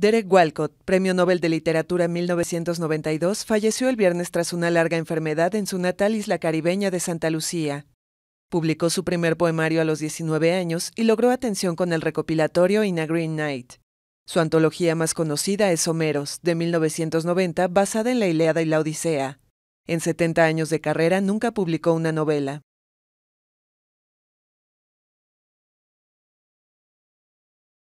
Derek Walcott, Premio Nobel de Literatura 1992, falleció el viernes tras una larga enfermedad en su natal isla caribeña de Santa Lucía. Publicó su primer poemario a los 19 años y logró atención con el recopilatorio In a Green Night. Su antología más conocida es Homeros, de 1990, basada en la Ilíada y la Odisea. En 70 años de carrera nunca publicó una novela.